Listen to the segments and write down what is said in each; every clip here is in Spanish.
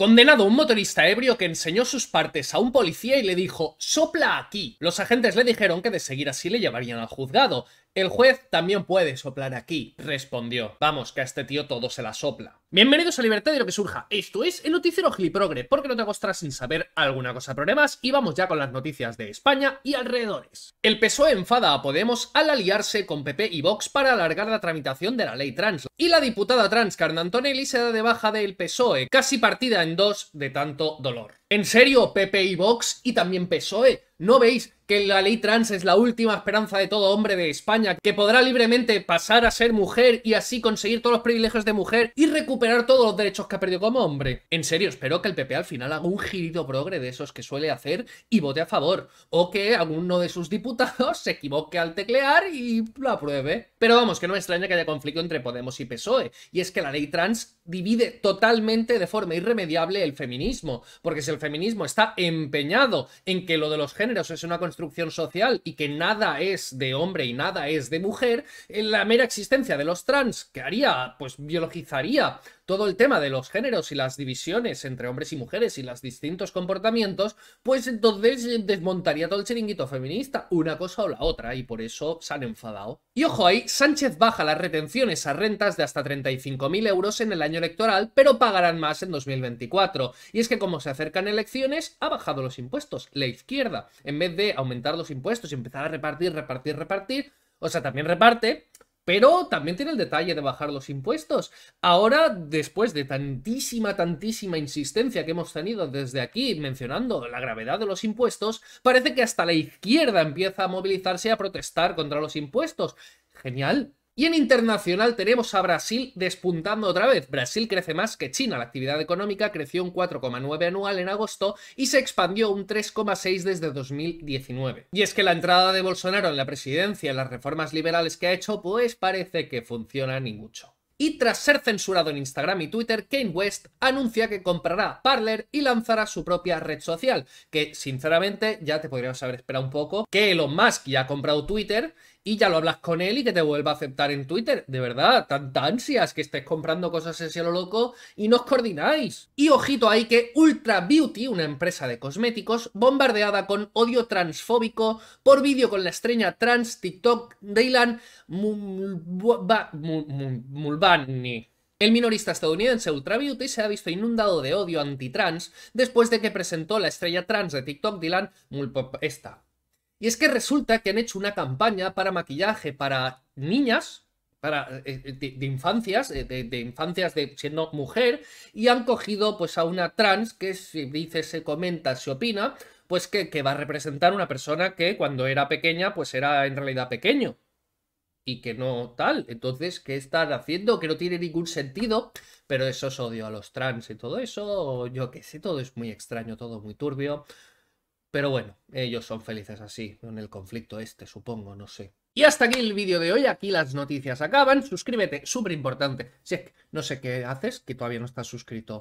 Condenado un motorista ebrio que enseñó sus partes a un policía y le dijo, sopla aquí. Los agentes le dijeron que de seguir así le llevarían al juzgado, el juez también puede soplar aquí, respondió. Vamos, que a este tío todo se la sopla. Bienvenidos a Libertad de lo que surja. Esto es el noticiero Giliprogre, porque no te costras sin saber alguna cosa problemas y vamos ya con las noticias de España y alrededores. El PSOE enfada a Podemos al aliarse con PP y Vox para alargar la tramitación de la ley trans. Y la diputada trans Carmen Antonelli se da de baja del PSOE, casi partida en dos de tanto dolor. En serio, PP y Vox y también PSOE, ¿no veis que la ley trans es la última esperanza de todo hombre de España, que podrá libremente pasar a ser mujer y así conseguir todos los privilegios de mujer y recuperar todos los derechos que ha perdido como hombre. En serio, espero que el PP al final haga un girito progre de esos que suele hacer y vote a favor, o que alguno de sus diputados se equivoque al teclear y lo apruebe. Pero vamos, que no me extraña que haya conflicto entre Podemos y PSOE, y es que la ley trans divide totalmente de forma irremediable el feminismo, porque si el feminismo está empeñado en que lo de los géneros es una social y que nada es de hombre y nada es de mujer, la mera existencia de los trans, que haría, pues biologizaría todo el tema de los géneros y las divisiones entre hombres y mujeres y los distintos comportamientos, pues entonces eh, desmontaría todo el chiringuito feminista, una cosa o la otra, y por eso se han enfadado. Y ojo ahí, Sánchez baja las retenciones a rentas de hasta 35.000 euros en el año electoral, pero pagarán más en 2024. Y es que como se acercan elecciones, ha bajado los impuestos, la izquierda. En vez de aumentar los impuestos y empezar a repartir, repartir, repartir, o sea, también reparte, pero también tiene el detalle de bajar los impuestos. Ahora, después de tantísima, tantísima insistencia que hemos tenido desde aquí mencionando la gravedad de los impuestos, parece que hasta la izquierda empieza a movilizarse a protestar contra los impuestos. Genial, y en internacional tenemos a Brasil despuntando otra vez. Brasil crece más que China. La actividad económica creció un 4,9 anual en agosto y se expandió un 3,6 desde 2019. Y es que la entrada de Bolsonaro en la presidencia y las reformas liberales que ha hecho, pues parece que funcionan ni mucho. Y tras ser censurado en Instagram y Twitter, Kane West anuncia que comprará Parler y lanzará su propia red social, que sinceramente ya te podríamos haber esperado un poco, que Elon Musk ya ha comprado Twitter y ya lo hablas con él y que te vuelva a aceptar en Twitter. De verdad, tanta ansias que estés comprando cosas en cielo loco y no os coordináis. Y ojito ahí que Ultra Beauty, una empresa de cosméticos, bombardeada con odio transfóbico por vídeo con la estrella trans TikTok Dylan Mulvani. El minorista estadounidense Ultra Beauty se ha visto inundado de odio antitrans después de que presentó la estrella trans de TikTok Dylan Mulpop esta y es que resulta que han hecho una campaña para maquillaje para niñas, para, eh, eh, de, infancias, eh, de, infancias de siendo mujer, y han cogido pues a una trans que se dice, se comenta, se opina, pues que, va a representar una persona que cuando era pequeña, pues era en realidad pequeño. Y que no tal. Entonces, ¿qué están haciendo? Que no tiene ningún sentido. Pero eso es odio a los trans y todo eso. Yo qué sé, todo es muy extraño, todo muy turbio. Pero bueno, ellos son felices así, en el conflicto este, supongo, no sé. Y hasta aquí el vídeo de hoy, aquí las noticias acaban. Suscríbete, súper importante. Si no sé qué haces, que todavía no estás suscrito.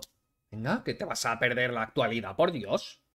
Venga, que te vas a perder la actualidad, por Dios.